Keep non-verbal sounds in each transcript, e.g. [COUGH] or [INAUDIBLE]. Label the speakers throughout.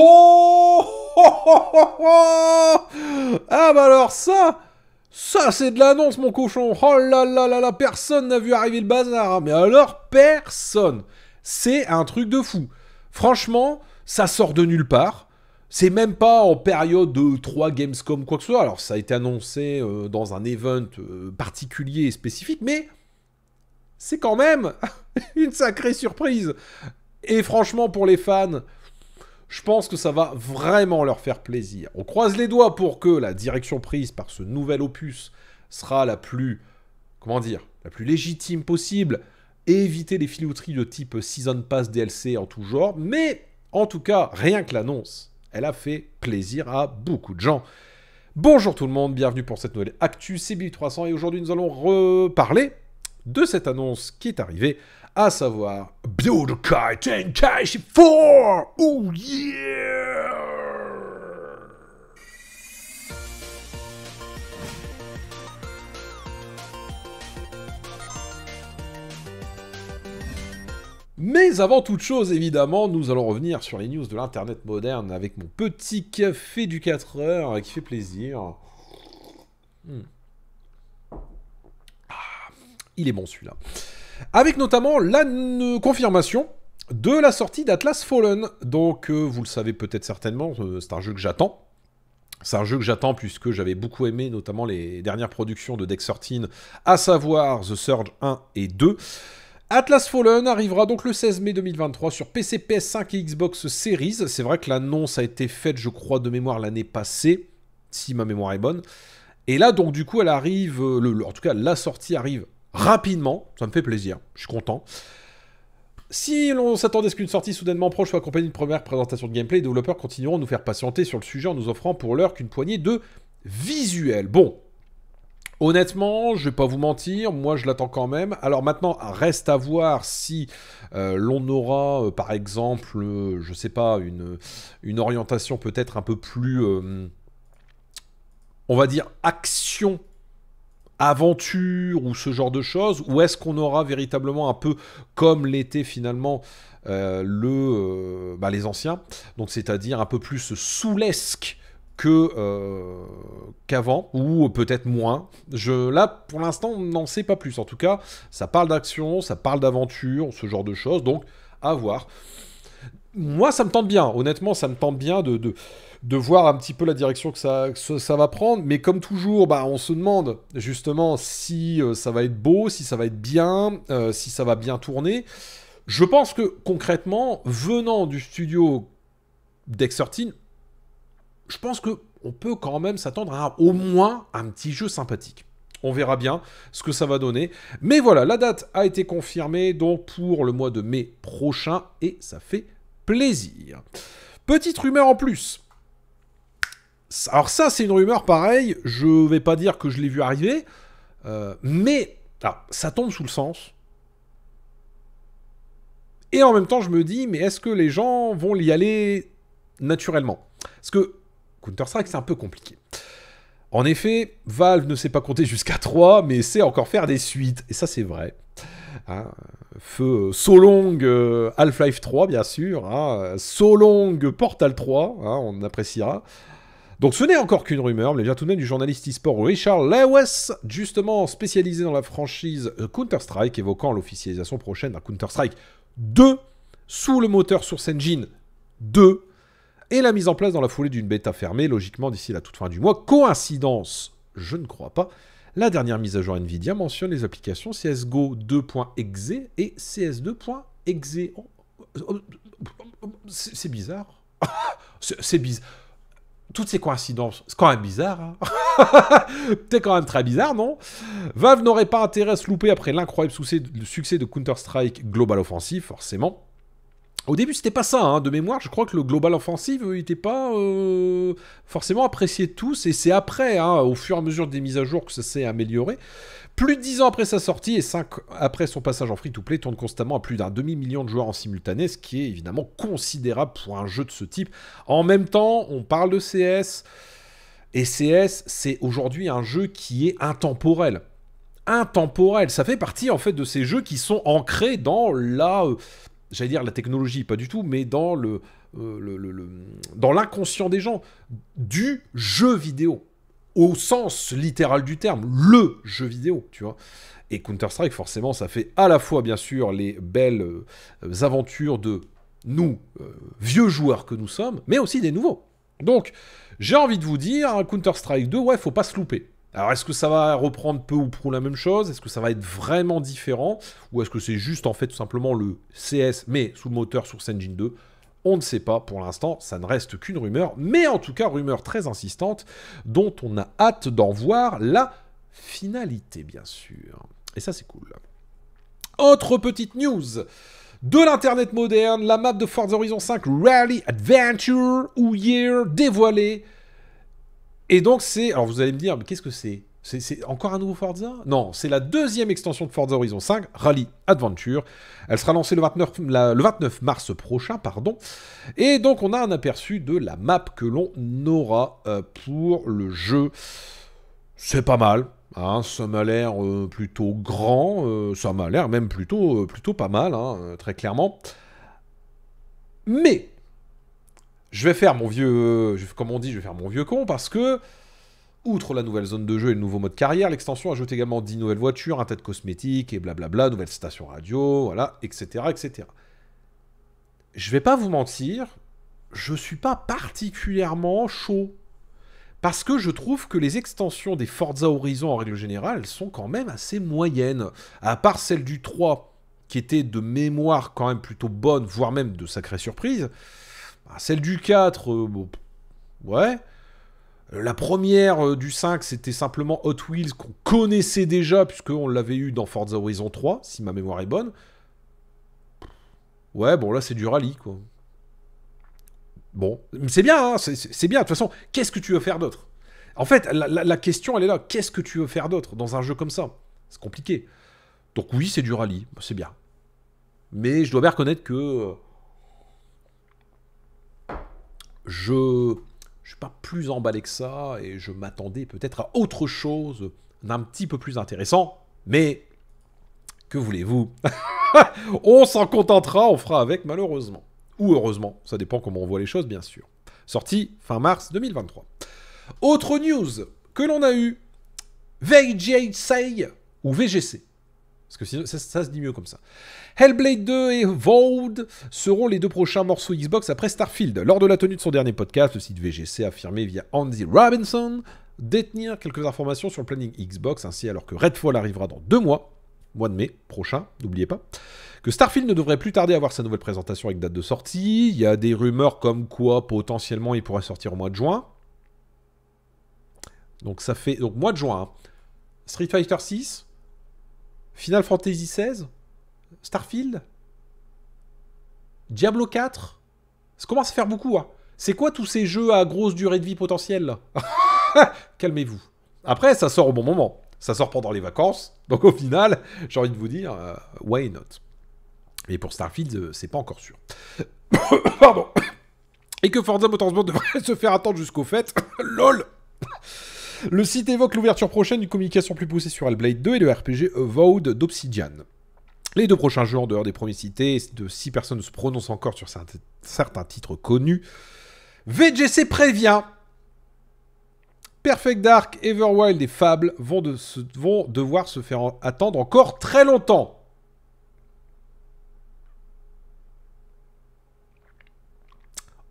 Speaker 1: Oh, Ah bah alors ça ça, c'est de l'annonce, mon cochon. Oh là là là là, personne n'a vu arriver le bazar. Hein. Mais alors, personne. C'est un truc de fou. Franchement, ça sort de nulle part. C'est même pas en période de 3 Gamescom, quoi que ce soit. Alors, ça a été annoncé euh, dans un event euh, particulier et spécifique, mais c'est quand même [LAUGHS] une sacrée surprise. Et franchement, pour les fans, je pense que ça va vraiment leur faire plaisir. On croise les doigts pour que la direction prise par ce nouvel opus sera la plus, comment dire, la plus légitime possible, et éviter les filouteries de type Season Pass DLC en tout genre, mais en tout cas, rien que l'annonce, elle a fait plaisir à beaucoup de gens. Bonjour tout le monde, bienvenue pour cette nouvelle Actu, c'est 300 et aujourd'hui nous allons reparler de cette annonce qui est arrivée à savoir Budokai Tenkaichi 4 Oh yeah Mais avant toute chose, évidemment, nous allons revenir sur les news de l'Internet moderne avec mon petit café du 4 heures qui fait plaisir. Hmm. Ah, il est bon celui-là avec notamment la confirmation de la sortie d'Atlas Fallen. Donc, euh, vous le savez peut-être certainement, euh, c'est un jeu que j'attends. C'est un jeu que j'attends puisque j'avais beaucoup aimé notamment les dernières productions de Deck 13, à savoir The Surge 1 et 2. Atlas Fallen arrivera donc le 16 mai 2023 sur PC, PS5 et Xbox Series. C'est vrai que l'annonce a été faite, je crois, de mémoire l'année passée, si ma mémoire est bonne. Et là, donc, du coup, elle arrive, euh, le, en tout cas, la sortie arrive rapidement. Ça me fait plaisir. Je suis content. Si l'on s'attendait à ce qu'une sortie soudainement proche soit accompagnée d'une première présentation de gameplay, les développeurs continueront de nous faire patienter sur le sujet en nous offrant pour l'heure qu'une poignée de visuels. Bon, Honnêtement, je vais pas vous mentir, moi je l'attends quand même. Alors maintenant, reste à voir si euh, l'on aura, euh, par exemple, je euh, je sais pas, une, une orientation peut-être un peu plus, on va dire, action aventure ou ce genre de choses Ou est-ce qu'on aura véritablement un peu comme l'était finalement euh, le, euh, bah, les anciens Donc c'est-à-dire un peu plus soulesque que euh, qu'avant ou peut-être moins. Je là pour l'instant on n'en sait pas plus. En tout cas, ça parle d'action, ça parle d'aventure, ce genre de choses. Donc à voir moi, ça me tente bien. Honnêtement, ça me tente bien de, voir un petit peu la direction que ça, ça va prendre. Mais comme toujours, bah, on se demande justement si euh, ça va être beau, si ça va être bien, euh, si ça va bien tourner. Je pense que concrètement, venant du studio Dex13, je pense que on peut quand même s'attendre à au moins un petit jeu sympathique. On verra bien ce que ça va donner. Mais voilà, la date a été confirmée donc pour le mois de mai prochain et ça fait plaisir. Petite rumeur en plus. Alors ça, c'est une rumeur pareille. Je vais pas dire que je l'ai vu arriver, euh, mais ah, ça tombe sous le sens. Et en même temps, je me dis, mais est-ce que les gens vont y aller naturellement Parce que Counter-Strike, c'est un peu compliqué. En effet, Valve ne sait pas compter jusqu'à 3, mais sait encore faire des suites. Et ça, c'est vrai. Hein, feu Solong euh, Half-Life 3, bien sûr. Hein, Solong Portal 3, hein, on appréciera. Donc ce n'est encore qu'une rumeur, mais déjà tout de même du journaliste e-sport Richard Lewis, justement spécialisé dans la franchise Counter-Strike, évoquant l'officialisation prochaine d'un Counter-Strike 2 sous le moteur Source Engine 2 et la mise en place dans la foulée d'une bêta fermée, logiquement d'ici la toute fin du mois. Coïncidence Je ne crois pas. La dernière mise à jour NVIDIA mentionne les applications CSGO 2.exe et CS2.exe. C'est bizarre. [LAUGHS] C'est bizarre. Toutes ces coïncidences, c'est quand même bizarre. Hein [LAUGHS] c'est quand même très bizarre, non Valve n'aurait pas intérêt à se louper après l'incroyable succès de Counter-Strike Global Offensive, forcément. Au début, c'était pas ça, hein, de mémoire. Je crois que le global offensive n'était pas euh, forcément apprécié de tous, et c'est après, hein, au fur et à mesure des mises à jour, que ça s'est amélioré. Plus de 10 ans après sa sortie et 5 après son passage en free-to-play, tourne constamment à plus d'un demi-million de joueurs en simultané, ce qui est évidemment considérable pour un jeu de ce type. En même temps, on parle de CS, et CS, c'est aujourd'hui un jeu qui est intemporel intemporel. Ça fait partie en fait de ces jeux qui sont ancrés dans la, euh, j'allais dire la technologie, pas du tout, mais dans euh, le, dans l'inconscient des gens du jeu vidéo au sens littéral du terme, le jeu vidéo, tu vois. Et Counter-Strike, forcément, ça fait à la fois, bien sûr, les belles euh, aventures de nous, euh, vieux joueurs que nous sommes, mais aussi des nouveaux. Donc, j'ai envie de vous dire, Counter-Strike 2, ouais, faut pas se louper. Alors est-ce que ça va reprendre peu ou prou la même chose Est-ce que ça va être vraiment différent Ou est-ce que c'est juste en fait tout simplement le CS mais sous le moteur Source Engine 2 on ne sait pas pour l'instant, ça ne reste qu'une rumeur, mais en tout cas rumeur très insistante dont on a hâte d'en voir la finalité bien sûr. Et ça c'est cool. Autre petite news de l'internet moderne, la map de Forza Horizon 5 Rally Adventure ou Year dévoilée et donc c'est, alors vous allez me dire, mais qu'est-ce que c'est c'est encore un nouveau Forza Non, c'est la deuxième extension de Forza Horizon 5, Rally Adventure. Elle sera lancée le 29, le 29 mars prochain, pardon. Et donc on a un aperçu de la map que l'on aura euh, pour le jeu. C'est pas mal. Hein, ça m'a l'air euh, plutôt grand, euh, ça m'a l'air même plutôt, plutôt pas mal, hein, très clairement. Mais je vais faire mon vieux, comme on dit, je vais faire mon vieux con parce que, outre la nouvelle zone de jeu et le nouveau mode carrière, l'extension ajoute également 10 nouvelles voitures, un tas de cosmétiques et blablabla, nouvelle station radio, voilà, etc., etc. Je vais pas vous mentir, je suis pas particulièrement chaud parce que je trouve que les extensions des Forza Horizon en règle générale sont quand même assez moyennes, à part celle du 3 qui était de mémoire quand même plutôt bonne, voire même de sacrée surprise. Ah, celle du 4, euh, ouais. Euh, la première euh, du 5, c'était simplement Hot Wheels qu'on connaissait déjà, puisqu'on l'avait eu dans Forza Horizon 3, si ma mémoire est bonne. Ouais, bon, là, c'est du rallye, quoi. Bon, c'est bien, hein, c'est bien. De toute façon, qu'est-ce que tu veux faire d'autre En fait, la, la, question, elle est là. Qu'est-ce que tu veux faire d'autre dans un jeu comme ça C'est compliqué. Donc oui, c'est du rallye, bah, c'est bien. Mais je dois bien reconnaître que je ne suis pas plus emballé que ça et je m'attendais peut-être à autre chose d'un petit peu plus intéressant, mais que voulez-vous [LAUGHS] On s'en contentera, on fera avec malheureusement. Ou heureusement, ça dépend comment on voit les choses bien sûr. Sorti fin mars 2023. Autre news que l'on a eu, VGC ou VGC, parce que ça, se dit mieux comme ça. Hellblade 2 et Void seront les deux prochains morceaux Xbox après Starfield. Lors de la tenue de son dernier podcast, le site VGC a affirmé via Andy Robinson détenir quelques informations sur le planning Xbox, ainsi alors que Redfall arrivera dans deux mois, mois de mai prochain, n'oubliez pas, que Starfield ne devrait plus tarder à avoir sa nouvelle présentation avec date de sortie. Il y a des rumeurs comme quoi potentiellement il pourrait sortir au mois de juin. Donc ça fait donc mois de juin. Hein. Street Fighter 6, Final Fantasy XVI Starfield Diablo 4 Ça commence à faire beaucoup, hein. C'est quoi tous ces jeux à grosse durée de vie potentielle [LAUGHS] Calmez-vous. Après, ça sort au bon moment. Ça sort pendant les vacances. Donc au final, j'ai envie de vous dire, euh, why not Mais pour Starfield, euh, c'est pas encore sûr. [COUGHS] Pardon. [COUGHS] Et que Forza Motorsport devrait [LAUGHS] se faire attendre jusqu'au fait. [COUGHS] LOL le site évoque l'ouverture prochaine d'une communication plus poussée sur Hellblade 2 et le RPG Avowed d'Obsidian. Les deux prochains jeux, en dehors des premiers cités, de six personnes se prononcent encore sur certains titres connus. VGC prévient Perfect Dark, Everwild et Fable vont, devoir se faire attendre encore très longtemps.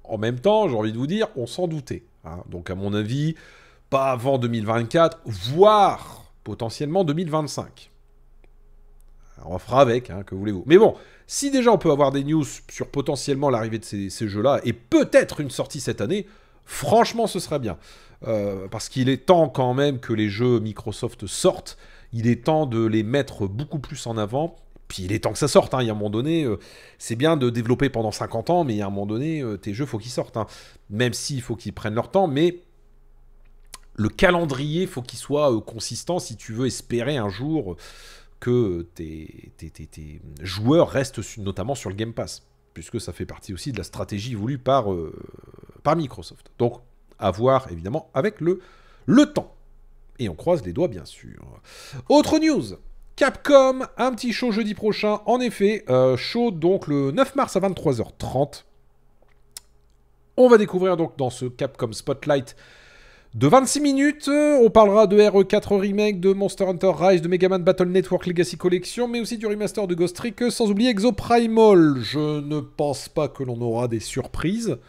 Speaker 1: En même temps, j'ai envie de vous dire, on s'en doutait. Hein. Donc à mon avis, pas avant 2024, voire potentiellement 2025. on fera avec, hein, que voulez-vous. Mais bon, si déjà on peut avoir des news sur potentiellement l'arrivée de ces, jeux-là, et peut-être une sortie cette année, franchement ce serait bien. Euh, parce qu'il est temps quand même que les jeux Microsoft sortent, il est temps de les mettre beaucoup plus en avant, puis il est temps que ça sorte, hein. il y a un moment donné, euh, c'est bien de développer pendant 50 ans, mais il y a un moment donné, euh, tes jeux, faut qu'ils sortent. Hein. Même s'il faut qu'ils prennent leur temps, mais le calendrier, il faut qu'il soit euh, consistant si tu veux espérer un jour que tes, joueurs restent notamment sur le Game Pass, puisque ça fait partie aussi de la stratégie voulue par, euh, Microsoft. Donc, à voir évidemment avec le, temps. Et on croise les doigts, bien sûr. Autre news Capcom, un petit show jeudi prochain, en effet, euh, show donc le 9 mars à 23h30. On va découvrir donc dans ce Capcom Spotlight de 26 minutes. Euh, on parlera de e RE4 Remake, de Monster Hunter Rise, de Mega Man Battle Network Legacy Collection, mais aussi du remaster de Ghost Trick, euh, sans oublier Exo Primal. Je ne pense pas que l'on aura des surprises.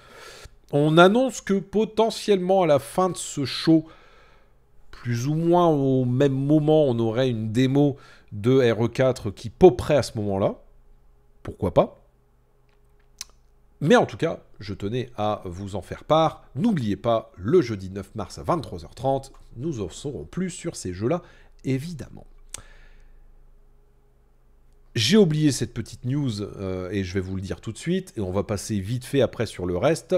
Speaker 1: On annonce que potentiellement à la fin de ce show, plus ou moins au même moment, on aurait une démo de e RE4 qui poperait à ce moment-là. Pourquoi pas Mais en tout cas, je tenais à vous en faire part. N'oubliez pas, le jeudi 9 mars à 23h30, nous en saurons plus sur ces jeux-là, évidemment. J'ai oublié cette petite news euh, et je vais vous le dire tout de suite et on va passer vite fait après sur le reste.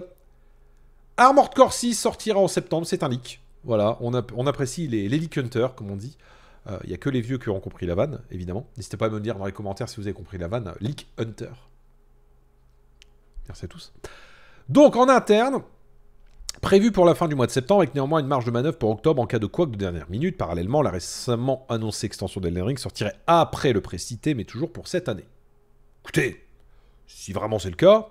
Speaker 1: Armored Corsi sortira en septembre, c'est un leak. Voilà, on, apprécie les, les, leak hunters comme on dit. Il euh, n'y a que les vieux qui ont compris la vanne, évidemment. N'hésitez pas à me dire dans les commentaires si vous avez compris la vanne. Leak Hunter. Merci à tous. Donc en interne, prévu pour la fin du mois de septembre, avec néanmoins une marge de manœuvre pour octobre en cas de couac de dernière minute. Parallèlement, la récemment annoncée extension d'Elden Ring sortirait après le précité, mais toujours pour cette année. Écoutez, si vraiment c'est le cas,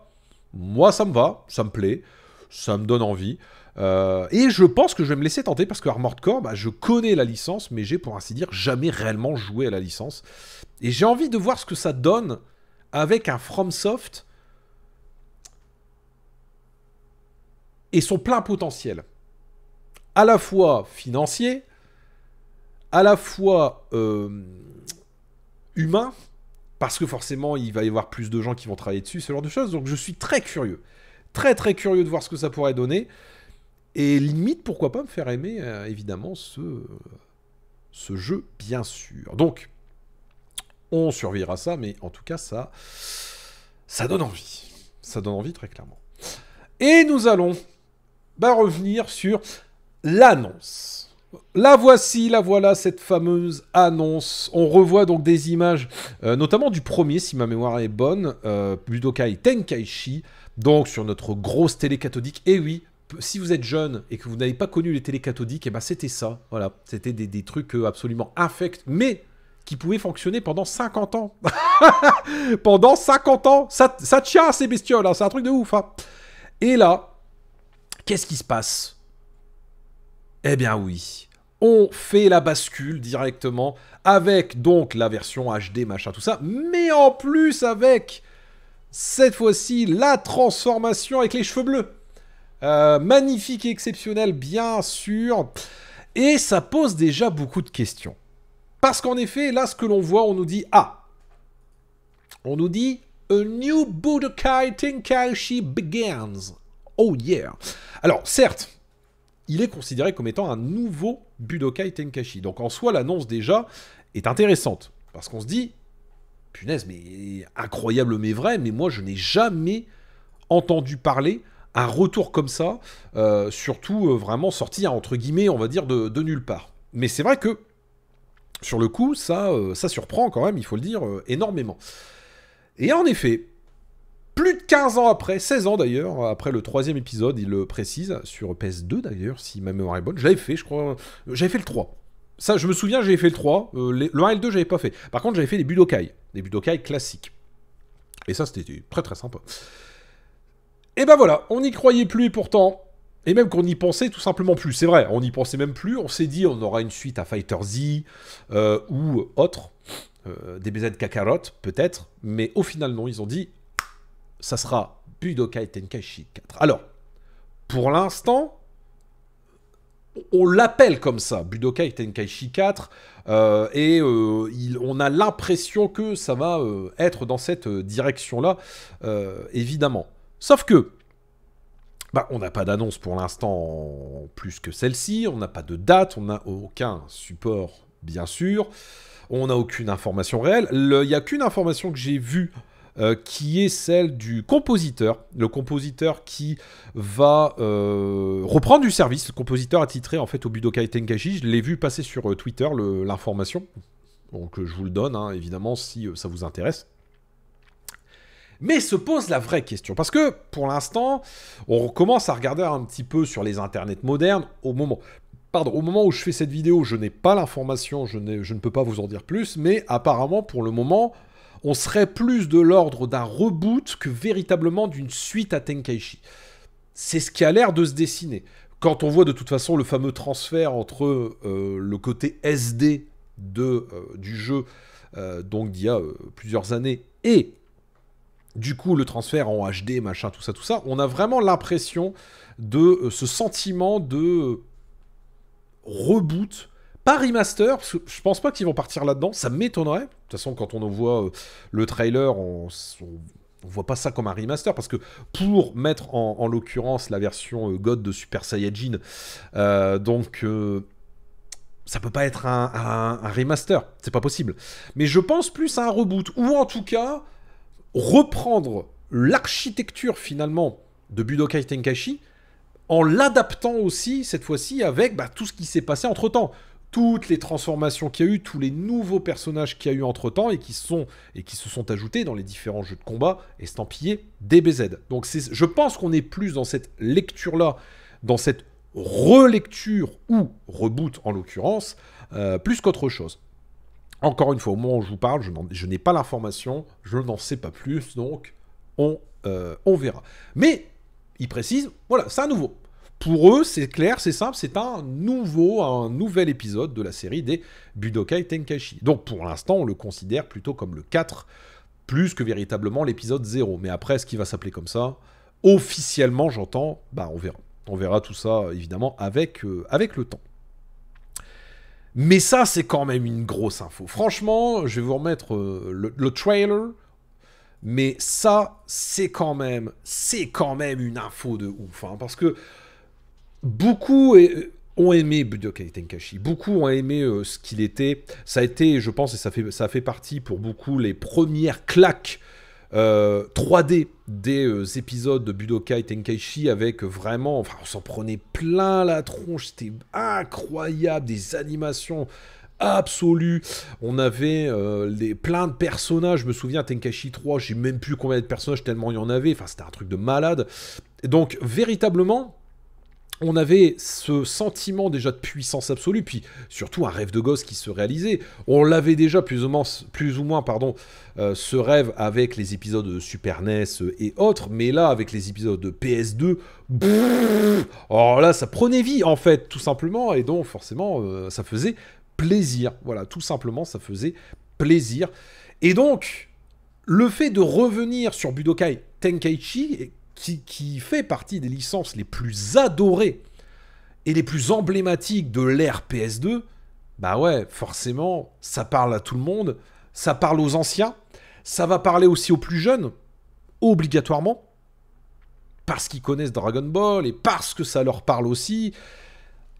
Speaker 1: moi ça me va, ça me plaît, ça me donne envie. Euh, et je pense que je vais me laisser tenter parce que Armored Core, bah, je connais la licence, mais j'ai pour ainsi dire jamais réellement joué à la licence. Et j'ai envie de voir ce que ça donne avec un FromSoft et son plein potentiel. À la fois financier, à la fois euh, humain, parce que forcément il va y avoir plus de gens qui vont travailler dessus, ce genre de choses. Donc je suis très curieux. Très très curieux de voir ce que ça pourrait donner. Et limite, pourquoi pas me faire aimer, euh, évidemment, ce, ce jeu, bien sûr. Donc, on survivra ça, mais en tout cas, ça, ça donne envie. Ça donne envie très clairement. Et nous allons va revenir sur l'annonce. La voici, la voilà, cette fameuse annonce. On revoit donc des images, euh, notamment du premier, si ma mémoire est bonne, euh, Budokai Tenkaichi, donc sur notre grosse télé cathodique. Et oui, si vous êtes jeune et que vous n'avez pas connu les télé cathodiques, eh ben c'était ça, voilà. C'était des, trucs euh, absolument infects, mais qui pouvaient fonctionner pendant 50 ans. [LAUGHS] pendant 50 ans Ça, tient ces bestioles, hein, c'est un truc de ouf. Hein. Et là, Qu'est-ce qui se passe Eh bien oui, on fait la bascule directement avec donc la version HD, machin, tout ça, mais en plus avec cette fois-ci la transformation avec les cheveux bleus. Euh, magnifique et exceptionnel, bien sûr. Et ça pose déjà beaucoup de questions. Parce qu'en effet, là, ce que l'on voit, on nous dit Ah On nous dit A new Budokai Tenkaichi begins. Oh yeah Alors, certes, il est considéré comme étant un nouveau Budokai Tenkashi. Donc en soi, l'annonce déjà est intéressante. Parce qu'on se dit, punaise, mais incroyable mais vrai, mais moi je n'ai jamais entendu parler un retour comme ça, euh, surtout euh, vraiment sorti entre guillemets, on va dire, de, nulle part. Mais c'est vrai que sur le coup, ça, euh, ça surprend quand même, il faut le dire, énormément. Et en effet, plus de 15 ans après, 16 ans d'ailleurs, après le troisième épisode, il le précise, sur PS2 d'ailleurs, si ma mémoire est bonne. Je l'avais fait, je crois. Euh, j'avais fait le 3. Ça, je me souviens, j'avais fait le 3. Euh, le 1 et le 2, j'avais pas fait. Par contre, j'avais fait des Budokai, des Budokai classiques. Et ça, c'était très très sympa. Et ben voilà, on n'y croyait plus pourtant, et même qu'on n'y pensait tout simplement plus. C'est vrai, on n'y pensait même plus. On s'est dit, on aura une suite à Fighter Z euh, ou autre, euh, DBZ Kakarot peut-être. Mais au final, non, ils ont dit, ça sera Budokai Tenkaichi 4. Alors, pour l'instant, on l'appelle comme ça, Budokai Tenkaichi 4, euh, et euh, on a l'impression que ça va euh, être dans cette direction-là, évidemment. Sauf que, bah, on n'a pas d'annonce pour l'instant plus que celle-ci, on n'a pas de date, on n'a aucun support, bien sûr, on n'a aucune information réelle. Il n'y a qu'une information que j'ai vue euh, qui est celle du compositeur, le compositeur qui va euh, reprendre du service, le compositeur attitré en fait au Budokai Tenkaichi, je l'ai vu passer sur euh, Twitter l'information, donc je vous le donne hein, évidemment si ça vous intéresse. Mais se pose la vraie question, parce que pour l'instant, on commence à regarder un petit peu sur les internets modernes au moment... Pardon, au moment où je fais cette vidéo, je n'ai pas l'information, je, je, ne peux pas vous en dire plus, mais apparemment, pour le moment, on serait plus de l'ordre d'un reboot que véritablement d'une suite à Tenkaichi. C'est ce qui a l'air de se dessiner. Quand on voit de toute façon le fameux transfert entre euh, le côté SD de, euh, du jeu, euh, donc d'il y a plusieurs années, et du coup le transfert en HD, machin, tout ça, tout ça, on a vraiment l'impression de ce sentiment de reboot un remaster, parce que je pense pas qu'ils vont partir là-dedans, ça m'étonnerait. De toute façon, quand on en voit euh, le trailer, on, on, voit pas ça comme un remaster, parce que pour mettre en, l'occurrence la version euh, God de Super Saiyajin, euh, donc ça peut pas être un, remaster, c'est pas possible. Mais je pense plus à un reboot, ou en tout cas reprendre l'architecture finalement de Budokai Tenkaichi en l'adaptant aussi cette fois-ci avec bah, tout ce qui s'est passé entre temps toutes les transformations qu'il y a eu, tous les nouveaux personnages qu'il y a eu entre temps et qui, sont, et qui se sont ajoutés dans les différents jeux de combat estampillés DBZ. Donc je pense qu'on est plus dans cette lecture-là, dans cette relecture ou reboot en l'occurrence, euh, plus qu'autre chose. Encore une fois, au moment où je vous parle, je n'ai pas l'information, je n'en sais pas plus, donc on, euh, on verra. Mais, il précise, voilà, c'est à nouveau pour eux, c'est clair, c'est simple, c'est un nouveau, un nouvel épisode de la série des Budokai Tenkaichi. Donc pour l'instant, on le considère plutôt comme le 4, plus que véritablement l'épisode 0. Mais après, ce qui va s'appeler comme ça, officiellement, j'entends, bah on verra. On verra tout ça, évidemment, avec, euh, avec le temps. Mais ça, c'est quand même une grosse info. Franchement, je vais vous remettre euh, le, trailer. Mais ça, c'est quand même, c'est quand même une info de ouf, hein, parce que beaucoup ont aimé Budokai Tenkaichi. Beaucoup ont aimé euh, ce qu'il était. Ça a été, je pense, et ça fait, ça fait partie pour beaucoup les premières claques 3D euh, des euh, épisodes de Budokai Tenkaichi avec vraiment, enfin, on s'en prenait plein la tronche, c'était incroyable, des animations absolues, on avait les, plein de personnages, je me souviens Tenkaichi 3, j'ai même plus combien de personnages tellement il y en avait, enfin c'était un truc de malade. Donc véritablement, on avait ce sentiment déjà de puissance absolue, puis surtout un rêve de gosse qui se réalisait. On l'avait déjà plus ou moins, plus ou moins pardon, euh, ce rêve avec les épisodes de Super NES et autres, mais là, avec les épisodes de PS2, oh là, ça prenait vie en fait, tout simplement, et donc forcément, euh, ça faisait plaisir. Voilà, tout simplement, ça faisait plaisir. Et donc, le fait de revenir sur Budokai Tenkaichi, qui, fait partie des licences les plus adorées et les plus emblématiques de l'ère PS2, bah ouais, forcément, ça parle à tout le monde, ça parle aux anciens, ça va parler aussi aux plus jeunes, obligatoirement, parce qu'ils connaissent Dragon Ball et parce que ça leur parle aussi.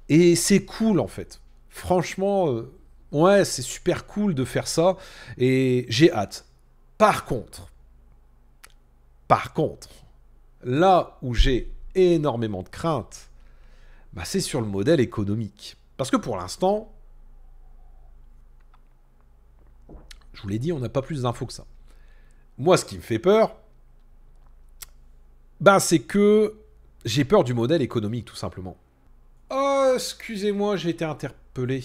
Speaker 1: Et c'est cool en fait. Franchement, euh, ouais, c'est super cool de faire ça et j'ai hâte. Par contre, par contre, là où j'ai énormément de crainte, bah, c'est sur le modèle économique. Parce que pour l'instant, je vous l'ai dit, on n'a pas plus d'infos que ça. Moi, ce qui me fait peur, bah, c'est que j'ai peur du modèle économique, tout simplement. Oh, excusez-moi, j'ai été interpellé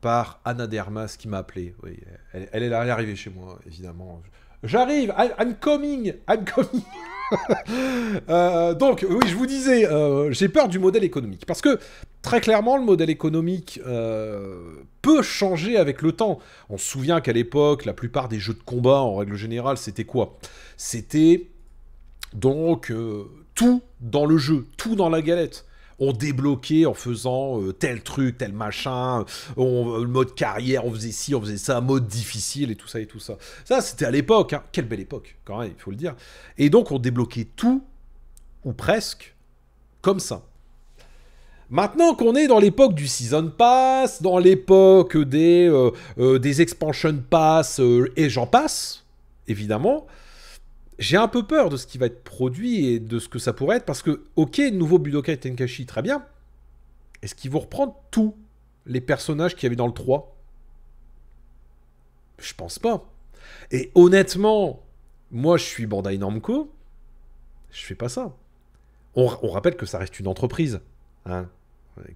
Speaker 1: par Anna Dermas qui m'a appelé. Oui, elle, est là, elle est arrivée chez moi, évidemment. J'arrive, I'm coming, I'm coming. [LAUGHS] Euh, donc, oui, je vous disais, euh, j'ai peur du modèle économique. Parce que, très clairement, le modèle économique euh, peut changer avec le temps. On se souvient qu'à l'époque, la plupart des jeux de combat, en règle générale, c'était quoi C'était donc tout dans le jeu, tout dans la galette on débloquait en faisant euh, tel truc, tel machin, on, euh, mode carrière, on faisait ci, on faisait ça, mode difficile et tout ça et tout ça. Ça, c'était à l'époque, hein. quelle belle époque, quand même, il faut le dire. Et donc, on débloquait tout, ou presque, comme ça. Maintenant qu'on est dans l'époque du Season Pass, dans l'époque des, euh, des Expansion Pass et j'en passe, évidemment, j'ai un peu peur de ce qui va être produit et de ce que ça pourrait être, parce que, ok, nouveau Budokai Tenkashi, très bien. Est-ce qu'ils vont reprendre tous les personnages qu'il y avait dans le 3 Je pense pas. Et honnêtement, moi je suis Bandai Namco, je fais pas ça. On, rappelle que ça reste une entreprise, hein,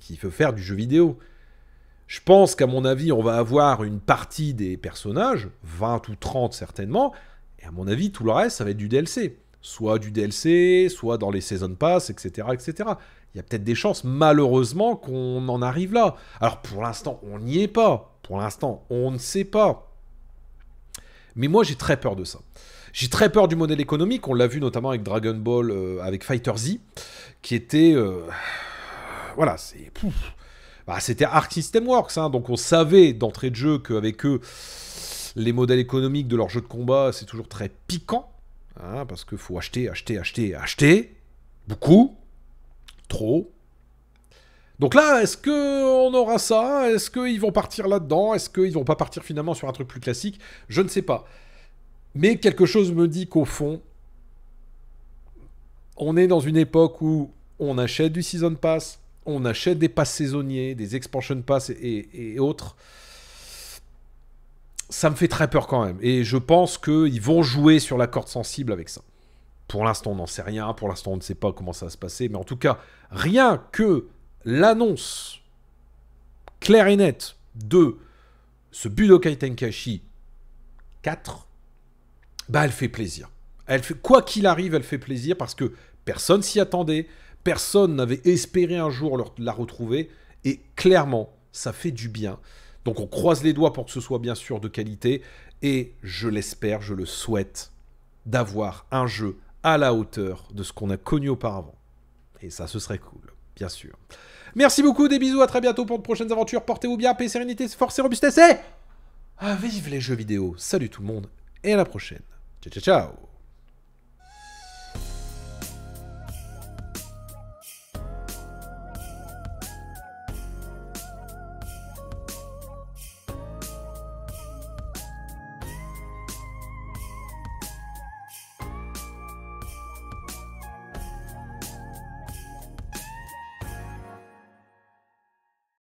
Speaker 1: qui veut faire du jeu vidéo. Je pense qu'à mon avis, on va avoir une partie des personnages, 20 ou 30 certainement, et à mon avis, tout le reste, ça va être du DLC. Soit du DLC, soit dans les Season Pass, etc. etc. Il y a peut-être des chances, malheureusement, qu'on en arrive là. Alors pour l'instant, on n'y est pas. Pour l'instant, on ne sait pas. Mais moi, j'ai très peur de ça. J'ai très peur du modèle économique. On l'a vu notamment avec Dragon Ball, euh, avec Fighter Z, qui était. Euh, voilà, c'est. Bah, c'était Arc System Works, hein. donc on savait d'entrée de jeu qu'avec eux, les modèles économiques de leurs jeux de combat, c'est toujours très piquant, hein, parce qu'il faut acheter, acheter, acheter, acheter. Beaucoup. Trop. Donc là, est-ce qu'on aura ça Est-ce qu'ils vont partir là-dedans Est-ce qu'ils vont pas partir finalement sur un truc plus classique Je ne sais pas. Mais quelque chose me dit qu'au fond, on est dans une époque où on achète du season pass, on achète des passes saisonniers, des expansion pass et autres ça me fait très peur quand même. Et je pense qu'ils vont jouer sur la corde sensible avec ça. Pour l'instant, on n'en sait rien. Pour l'instant, on ne sait pas comment ça va se passer. Mais en tout cas, rien que l'annonce claire et nette de ce Budokai Tenkashi 4, bah, elle fait plaisir. Elle fait, quoi qu'il arrive, elle fait plaisir parce que personne s'y attendait. Personne n'avait espéré un jour la retrouver. Et clairement, ça fait du bien. Donc on croise les doigts pour que ce soit bien sûr de qualité et je l'espère, je le souhaite, d'avoir un jeu à la hauteur de ce qu'on a connu auparavant. Et ça, ce serait cool, bien sûr. Merci beaucoup, des bisous, à très bientôt pour de prochaines aventures. Portez-vous bien, paix, sérénité, force et robustesse. Et... Ah, vive les jeux vidéo. Salut tout le monde et à la prochaine. Ciao, ciao, ciao.